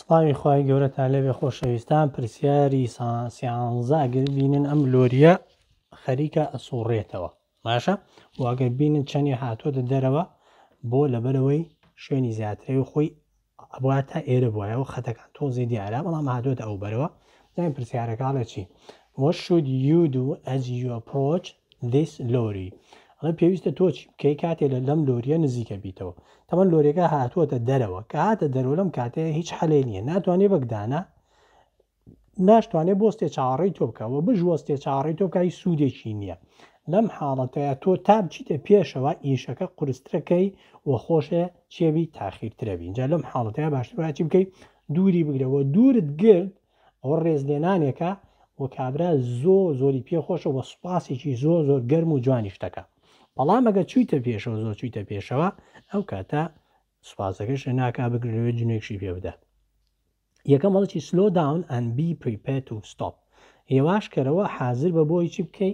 سپاوی خی گەورە تا لەوێ خۆشەویستان پرسیاری ساسیانزاگر بینن ئەم لۆریە خەریکە ئەسوڕێتەوە ماشە واگەر بینن چەندی هاتۆدە دەرەوە بۆ لەبەرەوەی شوێنی زیاتری و خۆی ئەبوات تا ئێرە بواەوە خەتەکان تۆزی دیارە بەڵام هاتوۆتە ئەو بەرەوە دای پرسیارەکاڵە چی What should you do as you approach this lorry? ئەڵە پێویستە تۆچ بکەی کاتێ لە لەم لۆریە نزیکە بیتەوە تەمەەن لۆریەکە هاتووەتە دەرەوە کە هاتە دەرەوە لەم کاتەیە هیچ حەلێ نییە ناتوانێ بەگدانە ناشتوانێت بۆستێ چاڕی تۆ بکەوە بژوەستێ چاڕی تۆکایی سوودێکی نییە لەم حاڵەتەیە تۆ تا بچیتە پێشەوە ئیشەکە قرسترەکەی و خۆشە چێبی تاخیرترەبی اینجا لەم حاڵەتەیە باشترراچی بکەیت دووری بگرەوە دوورت گرت ئەوە ڕێزلێنانێکە وە کابرا زۆ زۆری پێخۆشە وە سوپاسێکی زۆ زۆر گەرم و جوانی شتەکە بەڵام ئەگە چویتە پێشەوە زۆر چویتە پێشەوە ئەو کاتە سوپاسەکەش ناک بگرێت جنێکشی پێ بدە یەکەم مەڵکی سلۆ داون ئەنبی پریپێت و ستۆپ هێواشکەرەوە حاضر بە بۆی چی بکەی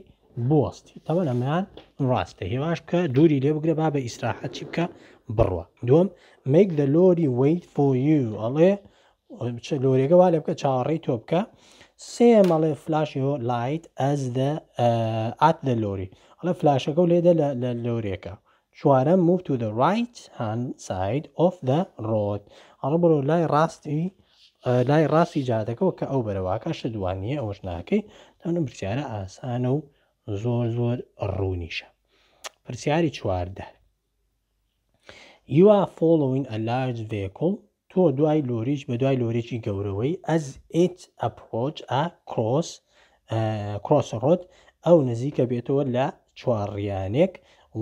بۆستی تەوە ئەمەیان ڕاستە هێواش کە دووری لێ بگرە با بە ئیسراحەت چی بکە بڕوە دوم میک دە لۆری ویت فۆیو ئەڵێ لۆرێگە وا لێ بکە چاڕێی تۆ بکە سێ مەڵێ فلاشیۆ لایت ئەس دە ئات لە لۆری ئەڵە فلاشەکە و لێدە لە لەورێکە چوارە move to the right hand side of the road ئەڵە بڕۆ لای ڕاستی لای ڕاستی جادەکەەوە کە ئەو بەرەواکە شەدوانیە ئەوش ناکەی تاونم پرسیارە ئاسانە و زۆر زۆر ڕوونیشە پرسیاری چواردە یوا فۆلوین ئە لارج ڤێکڵ تۆ دوای لۆریش بە دوای لۆرێکی گەورەوەی ئەز ئیت ئەپۆچ ئە کرۆس کرۆسڕۆت ئەو نزیکە بێتەوە لە چوارڕیانێک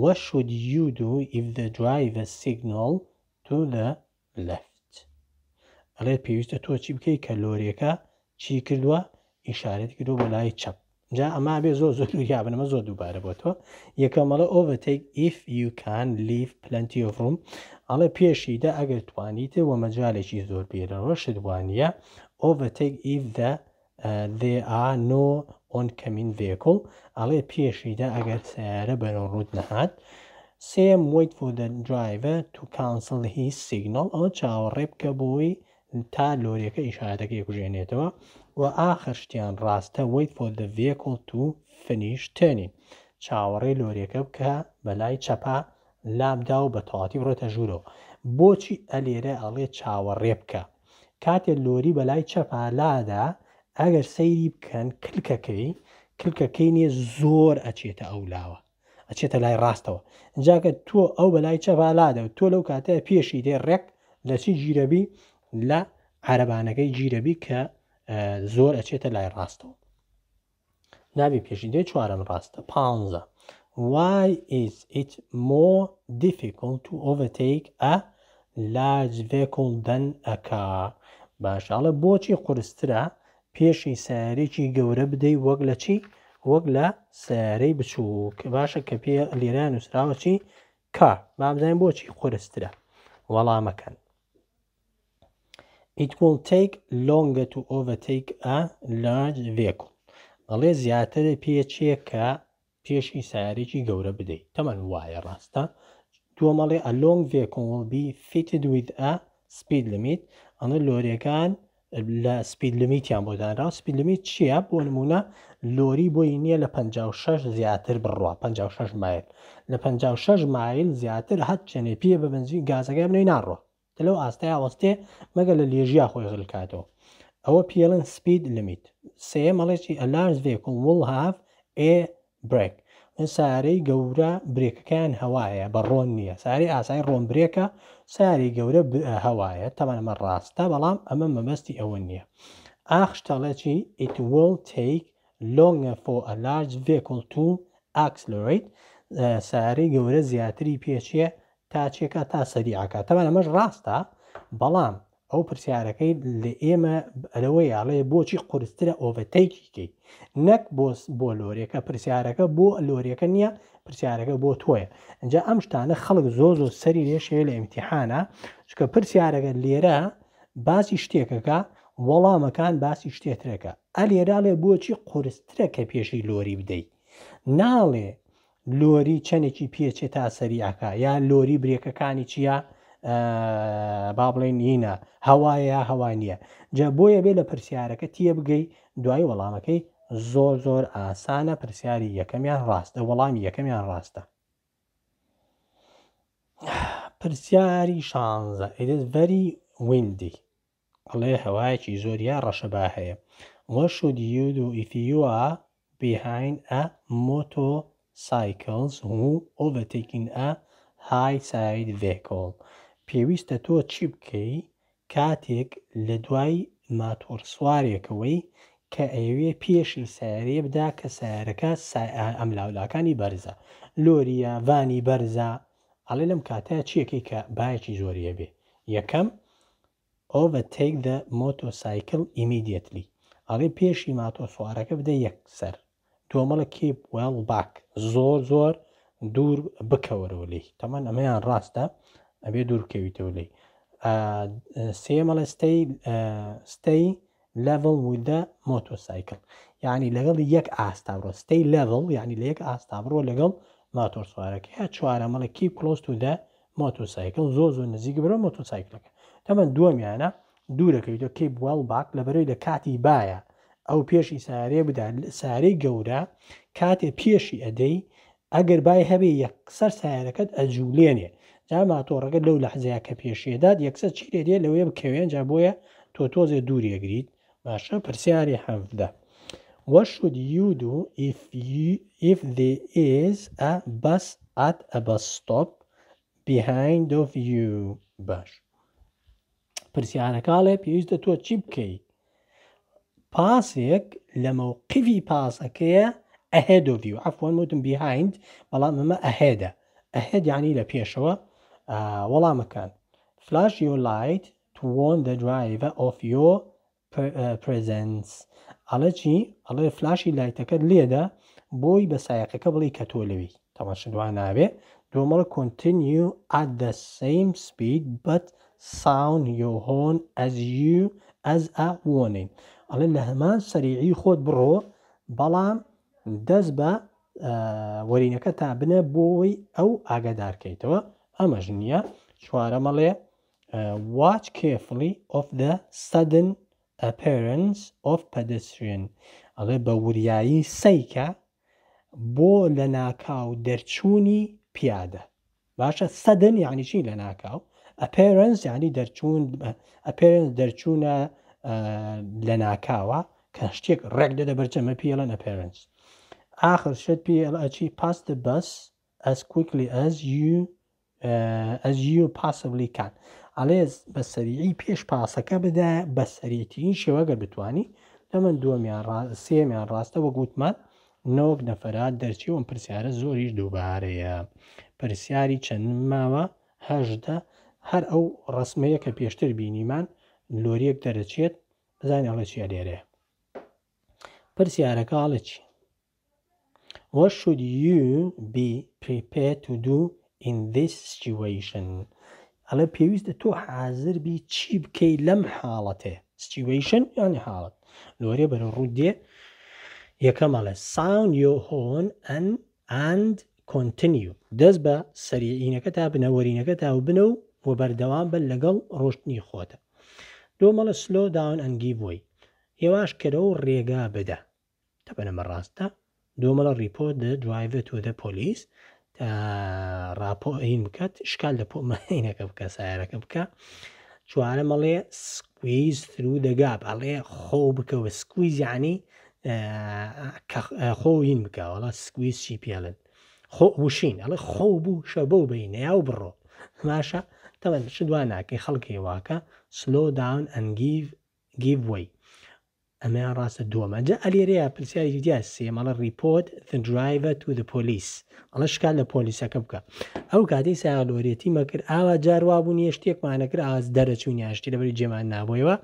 what should you do if the driver signal to the left ئەڵێ پێویستە تۆ چی بکەی کە لۆریەکە چی کردووە ئیشارەت کردو بە لای چەپ جا ئەما بێ زۆر زۆر یابنەمە زۆر دووبارە بۆ تۆ یەکەمەڵە overtake if you can leave plenty of room ئەڵێ پێشیدا ئەگەر توانیتە وە مەجالێکی زۆر بێرەوە شدوانە overtake if the they are no oncoming vehicle ئەڵێ پێشیدا ئەگەر سیارە بەرە ڕوود نەهات سم wait for the driver to cancel his signal ئەو چاوەڕێ بکە بۆی تا لۆریەکە ئیشارەتەکە یکوژێنێتەوە و ئاخر شتیان ڕاستە wait for the vehicle to finish turning چاوەڕێ لۆریەکە بکە بەلای چەپا لامدا و بە تەواتی بڕێتە ژوورەوە بۆچی ئەلێرە ئەڵێ چاوەڕێ بکە کاتێک لۆری بەلای چەپالادا ئەگەر سەیری بکەن کلکەکەی کلکەکەی نیە زۆر ئەچێتە ئەو لاوە ئەچێتە لای ڕاستەوە جاکە تۆ ئەو بەلای چەبالادە و تۆ لەو کاتەیە پێشی دێ ڕێک لە چی گیرەبی لە عربانەکەی گیرەبی کە زۆر ئەچێتە لای ڕاستەوە نابی پێشی دێ چوارم ڕاستە پ Why is it more difficult to overtake a large vehicle than a car؟ باشاڵە بۆچی قورسترە پێشی سیارێکی گەورە بدەی وەک لە چی وەک لە سیارەی بچووک باشە کە پێ لێرە نووسراوەچی کار بابزانین بۆچی خورسترە وەڵامەکەن It will take longer to overtake a large vehicle. دەڵێ زیاترە پێچێک کە پێشی سیارێکی گەورە بدەیت تەمەەن وایە ڕاستە دووەمەڵێ ئە لۆنگ vehicle will be fitted with a speed limit ئەنە لۆریەکان لە سپید لمیتیان بۆدانرا سپید لمیت چییە بۆ نمونە لۆری بۆی نییە لە 56 زیاتر بڕوا 56 مایل لە 56 مایل زیاتر هەت چێنێ پێ بە بنزی گازەکە بنەی ناڕۆ دە لەو ئاستای ئاوەستێ مەگە لە لێژیا خۆی غلکاتەوە ئەوە پێڵن سپید لمیت سێ مەڵێکی ئەلارز وێکم وڵ هاف ئێ برێک سارەی گەورە برێکەکەیان هەوایە بە ڕۆن نییە ساری ئاسایی ڕۆمبرێکە ساری گەورە هەوایە تەمانەمە ڕاستە بەڵام ئەمە مەمەستی ئەوە نییە ئاخشتەڵەکی it will take longer for a large vehicle to accelerate ساری گەورە زیاتری پێچیە تاچێکە تا سەریعکە تەمانەمەش ڕاستە بەڵام ئەو پرسیارەکەی لە ئێمە ئەلەوە یاڵێ بۆچی قورسترە ئۆڤەتەیکیکەی نەک بۆ لۆریەکە پرسیارەکە بۆ لۆریەکە نییە پرسیارەکە بۆ تۆیە ئەجا ئەم شتانە خەڵک زۆ زۆ سەری لێشەیە لە ئیمتیحانە چکە پرسیارەکە لێرە باسی شتێکەکە وەڵامەکان باسی شتێترەکە ئە لێراڵێ بۆچی قورسترەکە پێشی لۆری بدەیت ناڵێ لۆری چەندێکی پێچێت تا سەریعکە یا لۆری برێکەکانی چییە؟ با بڵێن نینە هەوایە هەوا نییە جە بۆیە بێ لە پرسیارەکە تیە بگەی دوای وەڵامەکەی زۆر زۆر ئاسانە پرسیاری یەکەمیان ڕاستە وەڵامی یەکەمیان ڕاستە پرسیاری شانزە ئیدز بەری ویندی ئەڵێ هەوایەکی زۆریا ڕەشەبا هەیە وەشو دیود و ئیفیوە بیهین ئە مۆتۆ سایکلز و ئۆڤەتێکین ئە های ساید ڤێکۆڵ پێویستە تۆ چی بکەی کاتێک لە دوای ماتۆڕسوارێکەوەی کە ئەوێ پێشی سارێ بدا کە سارەکە ئەملاولاکانی بەرزە لۆریە ڤانی بەرزە ئەڵێ لەم کاتە چیەکەی کە باەکی زۆریە بێ یەکەم ئۆڤتێک دە مۆتۆسایکل ئیمیدیەتلی ئەڵێ پێشی ماتۆ سوارەکە بدە یەکسەر دۆمەڵە کیپ وڵ باک زۆر زۆر دوور بکەوەرەوە لی تەمەەن ئەمەیان ڕاستە ئەبێ دوورکەویتەوە لی سێمەڵە ستی ستی لەڤڵ ودا مۆتۆسایکل یعنی لەگەڵ یەک ئاستابڕۆ ستی لەڤڵ یعنی لە یەک ئاستابڕۆ لەگەڵ ماتۆر سوارەکە یا چوارەمەڵە کی پلۆست و دە مۆتۆسایکل زۆ زۆ نزیک برۆ مۆتۆسایکلەکە تەمە دووەمیانە دوورەکەیتۆ کەی بواڵ باک لە بەرەوەی لە کاتی باە ئەو پێشی سارێ بدا سارەی گەورە کاتێ پێشی ئەدەی ئەگەر بای هەبێ یەکسەر سایارەکەت ئەجوولێنێ جا ماتۆڕەکە لەو لە حزەیە کە پێشێداد یەکسەر چیرێ دێ لەوەیە بکەوێن جا بۆیە تۆ تۆزێ دوورێگریت باشە پرسیاری حەفدا. What should you do if you if there is a bus at a bus stop behind of you باش پرسیارەکاڵێ پێویستە تۆ چی بکەیت پاسێک لە مەوقیوی پاسەکەیە ئەهێدۆڤی و ئەفۆن وتم بیهایند بەڵام ئەمە ئەهێدە ئەهێد یانی لە پێشەوە وەڵامەکان فلاش یۆ لایت توۆن دە درایڤە ئۆفیۆ پرزنس ئەڵە چی ئەڵێ فلاشی لایتەکەت لێدە بۆی بە سایەکەەکە بڵی کە تۆ لەوی تەماشدووان ناوێ دومەڵ کنتینیو at the same speed but sound your horn as you as a warning ئەڵێ لە هەمان سەریعی خۆت بڕۆ بەڵام دەست بە وەرینەکە تا بنە بۆی ئەو ئاگادارکەیتەوە ئەمەش نییە چوارەمەڵێ watch carefully of the sudden appearance of pedestrian ئەڵێ بە وریایی سیکە بۆ لە ناکاو دەرچوونی پیادە باشە سەدن یعنی چی لە ناکاو ئەپێرنس ینی دەرچوون ئەپێرن دەرچوونە لە ناکاوە کە شتێک ڕێک دەدە بەرچەمە پیڵە ئەپێرنس آخر شت پی ئەچی پاس بەس as quickly as you ئەس ژی و پاسەبلی کان ئەڵێ بە سەریعی پێش پاسەکە بدە بە سەرەتیین شێوەگە بتانی لە من دووەمیان سێمیان ڕاستە وە گوتمان نۆک نەفرات دەرچی ئەوم پرسیارە زۆریش دووبارەیە پرسیاری چەند ماوە هەشدە هەر ئەو ڕسمەیە کە پێشتر بینیمان لۆریەک دەرەچێت بزانین ئەڵە چیە لێرێ پرسیارەکە ئاڵە چی وەشود you be prepared to do in this situation ئەڵە پێویستە تۆ حازربی چی بکەی لەم حاڵەتێ situation یانی حاڵەت لۆرێ بەرە ڕوودێ یەکەمەڵە ساون یۆ هۆن ئەن ئەند کۆنتنیو دەست بە سەرینەکە تا بنە وەرینەکە تا و بنە و بۆ بەردەوام بە لەگەڵ ڕۆشتنی خۆتە دۆمەڵە سلۆ داون ئەنگی بووی هێواش کەرە و ڕێگا بدە تەپەنەمە ڕاستە دۆمەڵە ریپۆ دە درایڤە تو دە پۆلیس ڕاپۆین بکات شکال لە پۆمەینەکە بکە سایارەکە بکە چوارە مەڵێ سکویز ترو دەگاب ئەڵێ خۆ بکەوە سکویزیانی خۆین بکەوەڵا سکویز چی پێڵن خۆ وشین ئەڵێ خۆ بوو شەبەو بین ناو بڕۆ ماشە تەمەند چ دوان ناکەی خەڵکی واکە سلۆ داون ئەنگیڤ گیڤوەی ئەمەیان ڕاستە دووەمە جە ئەلێرەیە پرسیاری دیاس سێمەڵە ریپۆت درایڤە تو دە پۆلیس ئەڵە شکال لە پۆلیسەکە بکە ئەو کاتی سایلۆرێتی مەکرد ئاوا جاروابوو نیە شتێکمانەکرد ئاز دەرەچوونیاشتی لەبری جێمان نابووەوە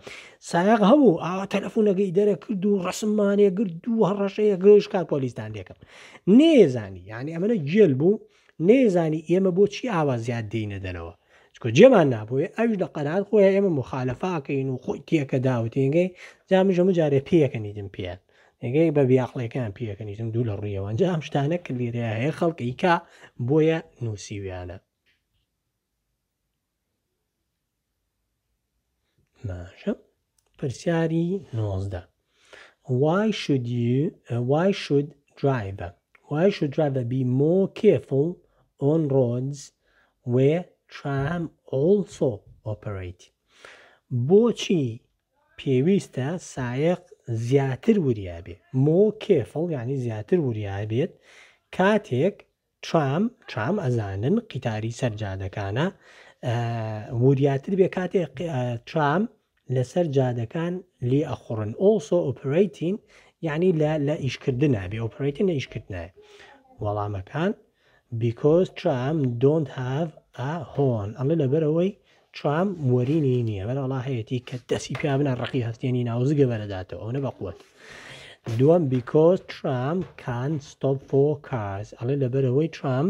سایق هەبوو ئاوا تەلەفۆنەکەی دەرە کرد و ڕسممانێ گرت دوو هەڕەشەیە گەشکات پۆلیسدان دێکم نێزانی یعنی ئەمەە جێل بوو نێزانی ئێمە بۆچی ئاوا زیاد دینە دەرەوە چکۆ جێمان نابووە ئەوش لە قەرات خۆی ئێمە مخالەفاکەین و خۆی تیەکە داوتینگەی جامژەمە جارێ پێەکەنی دم پێیان ێگەی بە بیاخڵەکان پێەکەنیتم دوو لە ڕوویەوەنج ئەم شتانە کلیرەیە خەڵکیکا بۆیە نووسیویانە ماشە پرسیاری نۆزدە why should you uh, why should driver why should driver be more careful on roads where tram also operate بۆچی پێویستە سایق زیاتر وریابێ مۆ کێفڵ ینی زیاتر وریابێت کاتێک چام چام ئەزانن قیتاری سەررجادەکانە وریاتر بێ کاتێک چام لەسەر جادەکان لێ ئەخڕن ئۆسۆ ئۆپریتین یعنی لە ئیشکردن نابێ ئۆپریتین لە ئیشکردنایە وەڵامەکان because tram don't have هۆن ئەڵێ لەبەرەوەی چام موريني نيه بلا وڵاهەیەتی کە كدسي پیا بنە الرقي هەستێنی ناوزگە بەرەداتەوە ئەوە بە قوت. دووەم ترام کان ستۆپ فۆ کارز ئەڵێ لەبەرەوەی ترام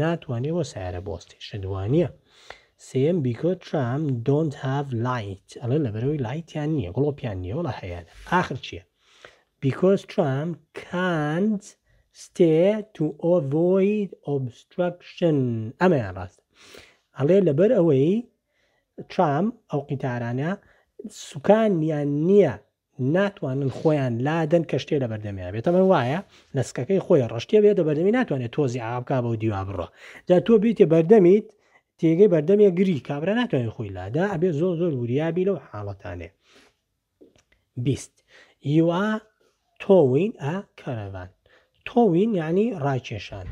ناتوانێەوە وسعر بۆستی شدوانيه سيم بیکۆ ترام دۆنت هاف لایت ئەڵێ لەبەرەوەی لایتیان نییە گڵۆپیان يعني ولا يعني هەیە آخر شيء بیکۆز ترام کانت stay to avoid obstruction ئەمەیان راست ئەڵێ لەبەر ئەوەی چام ئەو قیتارانە سوکانیان نییە ناتوانن خۆیان لادەن کەشتێ لە بەردەمیان بێتەمە وایە نسکەکەی خۆی ڕشتێ بێت بەردەمی ناتوانێت تۆزی ئابک بە و دیوا بڕۆ جا تۆ بیتێ بەردەمیت تێگەی بەردەمیە گری کابرا ناتوانێت خۆی لادا ئەبێ زۆر زۆر وریابی لەو حاڵەتانێ بیست یوا تۆوین ئا کەرەوان تۆوین یعنی ڕاکێشان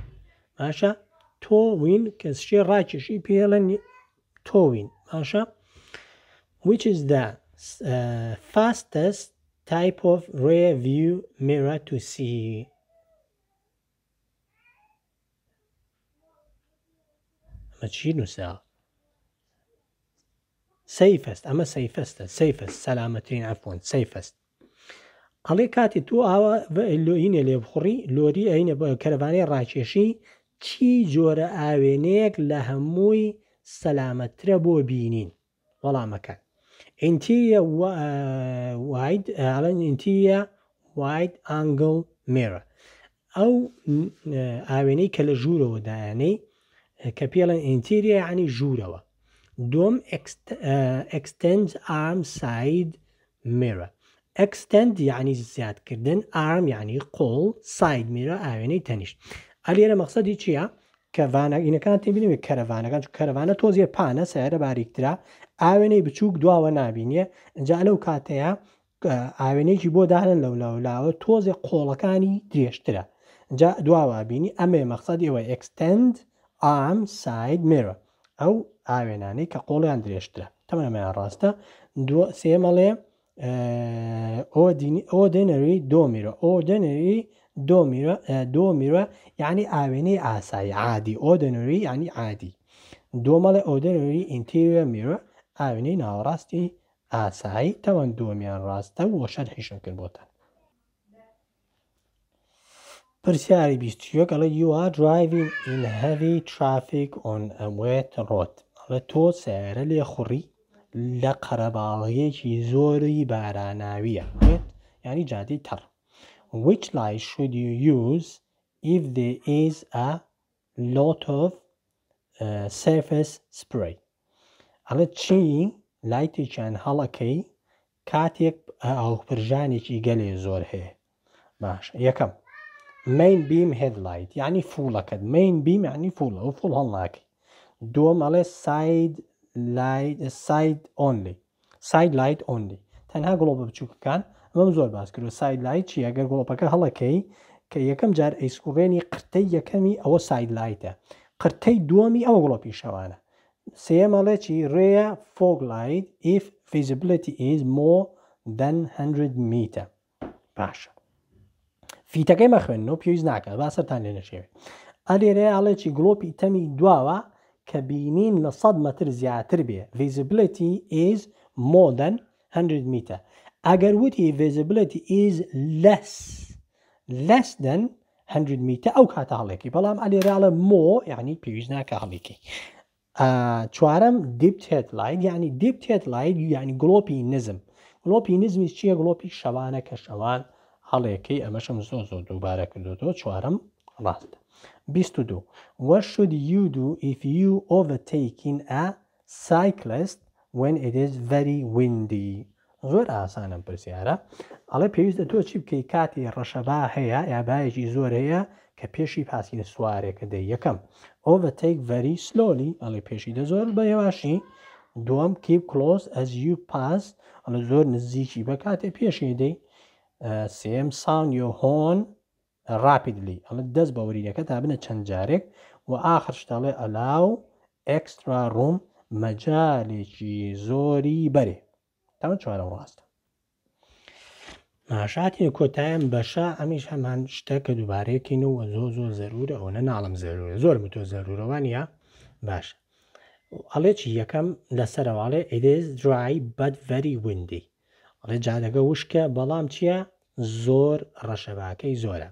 باشە توين تۆوین اي بي پێڵەن توين باشە which is the uh, fastest type of rear view mirror to see ئەمە چی نووسا سەیفست ئەمە سەیفستە سەیفست سەلامەترین ئەفۆن سەیفست ئەڵێ کاتی تو اوا بە لۆینە لێبخڕی لۆری ئەینە بە کەرەوانەی ڕاکێشی چی جۆرە ئاوێنەیەک لە هەمووی سەلامەترە بۆ بینین وەڵامەکە ئینتیە وایدڵەن ئینتیە واید ئەنگل مێرە ئەو ئاوێنەی کە لە ژوورەوە دایانەی کە پێڵەن ئینتیریە عنی ژوورەوە دۆم ئەکستند ئام ساید مێرە ئەکستند یعنی زیادکردن ئارم یعنی قۆڵ ساید میرە ئاوێنەی تەنیشت هەلێرە مەقصدی چییە؟ کەوانە ئینەکان تێبینێ کەرەوانەکان کەرەوانە تۆزیە پانە سیارە باریکترا ئاوێنەی بچووک دواوە نبینیە ئەجا لەو کاتەیە ئاوێنێکی بۆ دارن لەو لەولاوە تۆزێ قۆڵەکانی درێژترە جا دواوە بینی ئەمێ مەقصد ئێوە ئەکسند ئام ساید مێرە ئەو ئاوێنانەی کە قۆڵیان درێژترە تەمەمەیان ڕاستە سێمەڵێ ئۆ دینی ئۆ دێنەری دۆمیرە ئۆ دێنەری دۆ میرە یعنی ئاوێنەی ئاسایی عادی ئۆدەنوری ینی عادی دۆمەڵێ ئۆدەنوری ئینتیوە میرە ئاوێنەی ناوەڕاستی ئاسایی تەوەند دۆمیان ڕاستە و وەشەر حیشم کرد بۆتان پرسیاری بیستیەکەڵە یوا درایڤین ئینهەوی ترافیک ئۆن ئەموێت ڕۆت ئەڵە تۆ سارە لێ خوڕی لە قەرەباڵەیەکی زۆری باراناویە ینی جادی تەڕ which light should you use if there is a lot of uh, surface spray هەڵەچی لایتی چەند هەڵەکەی کاتێک ئاوپرژانێکی گەلێ زۆر هەیە باش یەکەم مین بیم هێدلایت یعنی فولەکەت مین بیم ینی فولە و فول هەڵناکەی دووەم ئەڵێ ساید ساید ئۆنلی ساید لایت ئۆنلی تەنها گڵۆ بچووکەکان ئەوم زۆر باس کرد ساید لای چی ئەگەر گۆڵپەکە هەڵەکەی کە یەکەم جار ئەیسکوڕێنی قرتەی یەکەمی ئەوە ساید لایتە قرتەی دووەمی ئەو گڵۆپی شەوانە سێمەڵێ چی ڕێە فۆگلایت if feasibility is more than 100 میتە باشە فیتەکەی مەخوێن نۆ پێویست ناکە باسەرتان لێ نەشێوێت ئەلێرێ ئاڵێکی گلۆپی تەمی دواوە کە بینین لە 100 مەتر زیاتر بێ visibility is more than 100 میتە اگر وتی visibility is less less دن 100 متر او ئەو کاتە هەڵێکی بەڵام ئەلێراڵە مو یعنی پێویست ناکە هەڵێکی چوارم دیپتێت لایت یعنی دیپتێت لایت یعنی گلۆپی نزم نزم گلۆپی نزمی چییە گلۆپی شەوانە کە شەوان هەڵێکی ئەمەشم زۆ زۆ دووبارە دو چوارم راست ڕاست. دو What should you do if you overtaking a cyclist when it is very windy زۆر ئاسانم پرسیارە ئەڵێ پێویستە تۆ چی بکەی کاتی ڕەشەبا هەیە یابایەکی زۆر هەیە کە پێشی پاسین سوارێکە دەی یەکەم ئۆڤەتێک ڤەری سلۆلی ئەڵێ پێشیدە زۆر بەێواشی دووەم کیپ کلۆس ئەز یو پاس ئەلە زۆر نزیکی بە کاتێ پێشی دەی سم ساون یۆ هۆن راپیدلی ئەمە دەست بەوریەکە تا بنە چەند جارێک و ئاخر شتاڵێ ئەلاو ئەکسترا ڕوم مەجارێکی زۆری بەرێ ئەمە چوارە ڕاستە ماشاتی کۆتایەن بەشە ئەمیش هەمان شتە کە دووبارەیەکین و زۆ زۆر زەرورە ئەوە ناڵم زەرورە زۆر تۆ زەرورەوانە باش ئەڵێکی یەکەم لەسەرواڵێ ئیدز درایی بەدڤری وندی ئەڵێ جادەگە وشکە بەڵام چییە زۆر ڕەشەباکەی زۆرە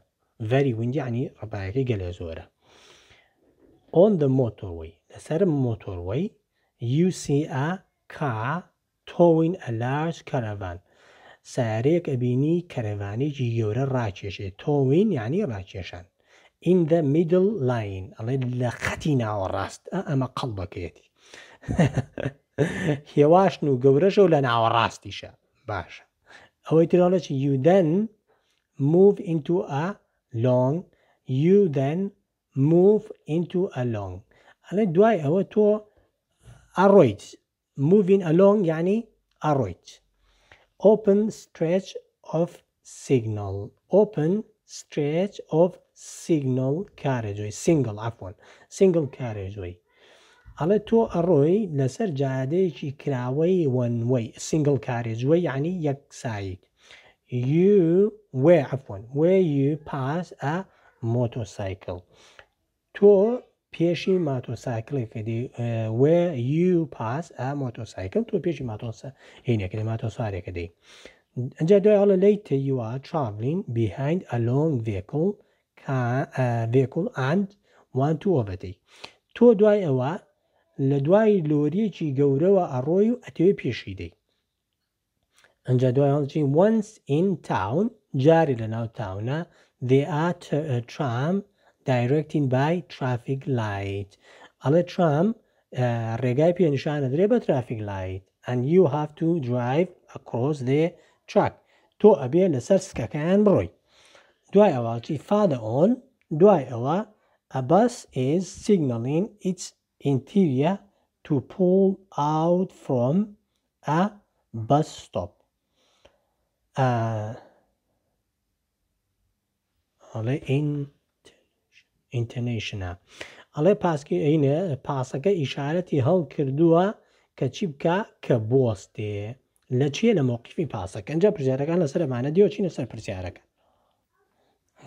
ڤری وندی عنی ڕپایەکەی گەلێ زۆرە ئۆن دە مۆتۆوەی لەسەر مۆتۆروەی UCA کا تۆین ئەلاش کەرەڤان سارەیەک ئەبینی کەرەوانێکی گەورە ڕاکێشێت تۆین یعنی ڕاکێشان in the middle line ئەڵێ لە خەتی ناوەڕاست ئەمە قەڵ بەکەیەتی هێواشن و گەورەشە و لە ناوەڕاستیشە باشە ئەوەی ترڵەی یودەن move into a long you then move into a long ئەلێ دوای ئەوە تۆ ئەڕۆیت moving along يعني arroid open stretch of signal open stretch of signal carriageway single عفوا single carriageway على تو الروي لسر جاديش كراوي one way single carriageway يعني يك سايد you where عفوا where you pass a motorcycle تو پێشی ماتۆسایکلێکدی وێ یو پاس ئا مۆتۆسایکل تۆ پێشی ماتۆسە هینەکە لە ماتۆسارێکە دەی ئەجا دوایڵە لی تیوا چاڤلین بیهیند ئەلۆنگ ڤێکڵ ڤێکڵ ئاند وان تووە بەدەی تۆ دوای ئەوە لە دوای لۆریەکی گەورەوە ئەڕۆی و ئەتەوێ پێشی دەی ئەجا دوایڵی once in town جاری لە ناو تاونە دێ ئا ترام directing by traffic light. Ale tram uh, regaj pjenishana dreba traffic light and you have to drive across the track. To abie lesar skakayan broj. Dwai awa alci fada on, dwai awa a bus is signaling its interior to pull out from a bus stop. Uh, in ئینتەرنشنە ئەڵێ پاسکی عینە پاسەکە ئیشارەتی هەڵ کردووە کە چی بکە کە بۆستێ لە چیە لە مۆقیفی پاسەکە ئەجا پرسیارەکان لەسەرمانە دیۆچینە سەر پرسیارەکە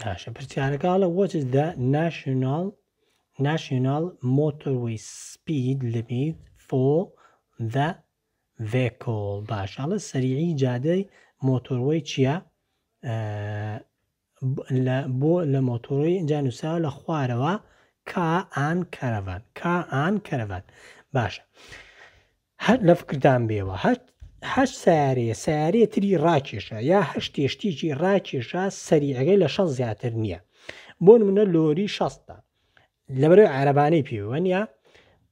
ناشە پرسیارەکە لە وەچدا ناشنال ناشنال مۆتۆروی سپید لەمیت فۆ دە ڤێکۆڵ باشە لە سەریعی جادەی مۆتۆروی چییە؟ بۆ لە مۆتۆری جانووسا لە خوارەوە کا ئان کەرەڤان کا ئان کەرەڤان باشە هەر لە فکردان بێەوە هەشت سارێ سارێ تری ڕاکێشە یا هەش تێشتیکی ڕاکێشە سەریعەکەی لە شەڵ زیاتر نییە بۆ منە لۆری شەستە لەبەر عربانەی پێوەنیە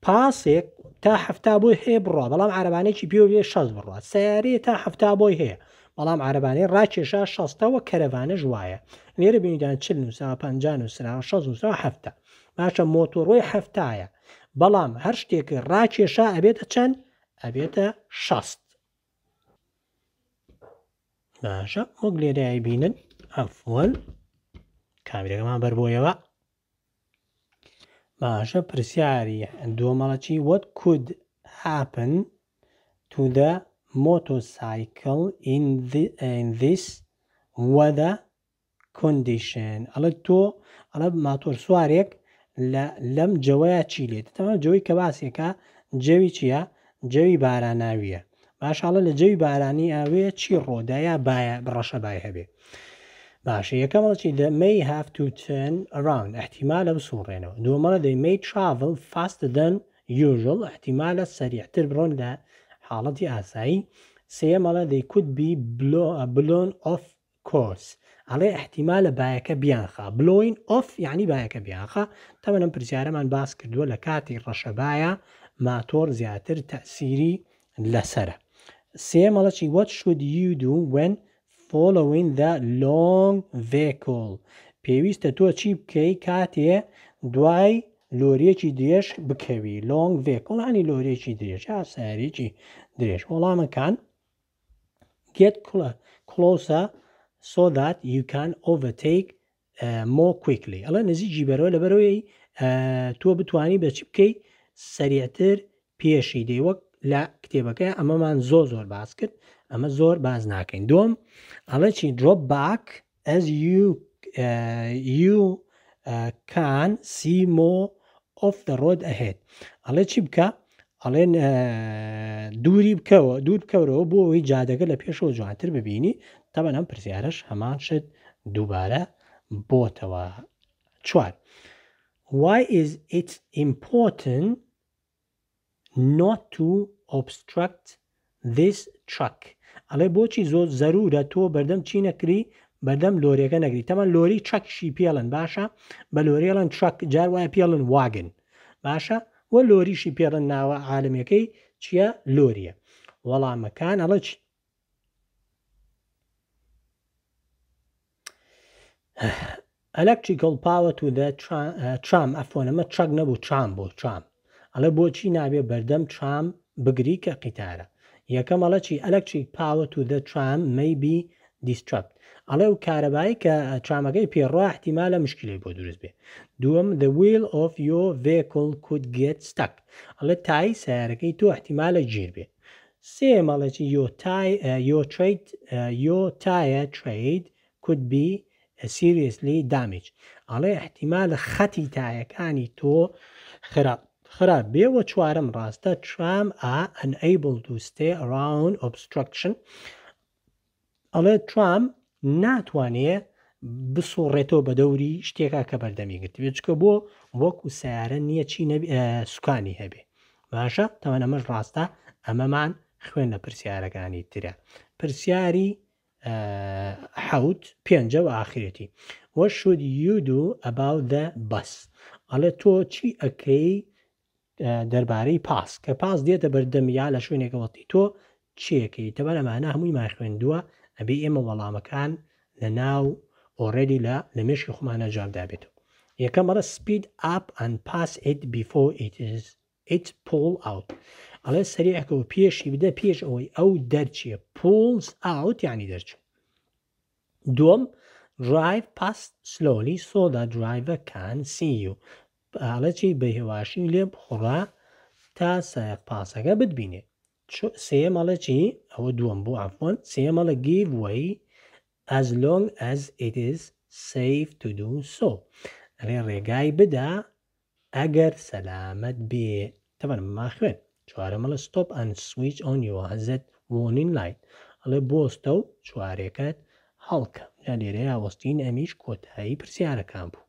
پاسێک تا هەفتا بۆی هەیە بڕە بەڵام عربانێکی پێوێ شەز بڕات سارێ تا هەفتا بۆی هەیە بەڵام عربانەی ڕاکێشا شەستەوە کەرەوانە ژوایە لێرە بینیدان چل نووسا پ نووسرا 16 باشە مۆتۆڕۆی هەفتایە بەڵام هەر شتێکی ڕاکێشا ئەبێتە چەند ئەبێتە شەست باشە وەک لێرای بینن ئەفۆل کابرێکمان بەربۆیەوە باشە پرسیاری دووەمەڵەکی وەت کود هاپن تو دە motorcycle in, the, in this weather condition ئەڵە تۆ ئەڵە ماتۆر سوارێک لەم جەوەیە چی لێت تەمە جەوەی کە باسێکە جەوی چییە؟ جەوی باراناویە باشاڵە لە جەوی بارانی ئاوەیە چی ڕۆدایا باە ڕەشە بای هەبێ. باشە یەکەمەڵکی دە مەی هاف to turn around احتیمالە بسوڕێنەوە دووەمەڵە دەی مەی travel faster than usual احتیمالە سەریعتر بڕۆن لە حاڵەتی ئاسایی سێمەڵە دەیکوتبی بلۆن ئۆف کۆس ئەڵێ احتیما لە باەکە بیانخە بلۆین ئۆف یعنی باەکە بیاخە تەمەم پرسیارەمان باس کردووە لە کاتی ڕەشەبایە ماتۆر زیاتر تەسیری لەسرە سێمەڵەی what should you do when following the long vehicle پێویستە تۆ چی بکەی کاتێ دوای لۆریەکی درێژ بکەوی لۆنگ وێ کڵانی لۆرێکی درێژ ساریکی درێژ وەڵامەکان get closer so that you can overtake uh, more quickly ئەڵە نزیجی بەرەوە لە بەرەوەی uh, تۆ بتانی بە چ بکەیت سریعتر پێشی دەیوەک لە کتێبەکە ئەمەمان زۆ زۆر باز کرد ئەمە زۆر باز ناکەین دۆم ئەڵە چی drop back as you uh, you uh, can see more of the road ahead ئەڵێ چی بکە ئەڵێن دووری بکەوە دوور بکەورەوە بۆ ئەوی جادەگە لە پێشەوە جوانتر ببینی تەمە ئەم پرسیارش هەمان شت دووبارە بۆتەوە چوار. Why is it important not to obstruct this truck؟ ئەڵێ بۆچی زۆر زەرورە تۆ بەردەم چی نەکری بەدەم لۆریەکە نەگری تەمە لۆری چەکشی پێڵن باشە بە لۆریێڵن چەک جار وایە پێڵن واگن باشە وە لۆریشی پێڕن ناوە عالمەکەی چییە لۆریە وەڵامەکان ئەڵەچ ئەلەکتریکل پاوە تو دە چام ئەفۆنەمە چەک نەبوو چام بۆ چام ئەلە بۆچی نابێ بەردەم چام بگری کە قیتارە یەکەم ئەڵە چی ئەلەکتریک پاوە تو دە چام مەیبی دیسترکت ئەڵێ و کارەبایی کە چامەکەی پێڕوا احتیما لە مشکلی بۆ دروست بێ دووەم the wheel of your vehicle could get stuck ئەڵێ تای سیارەکەی تۆ احتیما لە گیر بێ سێ مەڵێکی یۆ تایە ترید could be سیریسلی دامج ئەڵێ احتیما لە خەتی تایەکانی تۆ خراپ خراپ بێوە چوارم ڕاستە ترام ئا ئەنئیبل دوستێ ڕاون ئۆبسترکشن ئەڵێ ترام ناتوانێ بسوڕێتەوە بە دەوری شتێکا کە بەردەمیگرت بێچکە بۆ وەکو سیارە نییە چی سوکانی هەبێ باشە تەوە ئەمەش ڕاستە ئەمەمان خوێن لە پرسیارەکانی ترە پرسیاری حوت پێنجە و ئاخرێتی وە شود یودو ئەباو دە بەس ئەڵێ تۆ چی ئەەکەی دەربارەی پاس کە پاس دێتە بەردەمیا لە شوێنێکەوەتی تۆ چیەکەی تەبەر ئەمانە هەمووی مای خوێندووە ئەبێ ئێمە وەڵامەکان لە ناو ئۆڕێدی لە لە مێشکی خمانە جاردابێتەوە یەکەم ڕە سپید ئاپ ئەن پاس پۆل ئاوت ئەڵێ سەریەکەەوە پێشی بدە پێش ئەوەی ئەو دەرچیە پۆلز ئاوت ینی دەرچوو دوم درایڤ پاس سلۆلی سۆدا درایڤە کان سی و ئاڵەتی بەهێواشی لێ بخڕا تا سایق پاسەکە بتبینێت سەیە مەڵە چی ئەوە دووەم بۆ ئافۆن سێ مەڵە گیوەی as long as it is safe to do so ئەێ ڕێگای بدا ئەگەر سەلامت بێ تەبەن ماخوێن چوارە مەڵە stop and switch on your hazard warning light ئەڵێ بۆستە و چوارێکت هەڵکە یا لێرەیە وەستین ئەمیش کۆتایی پرسیارەکان بوو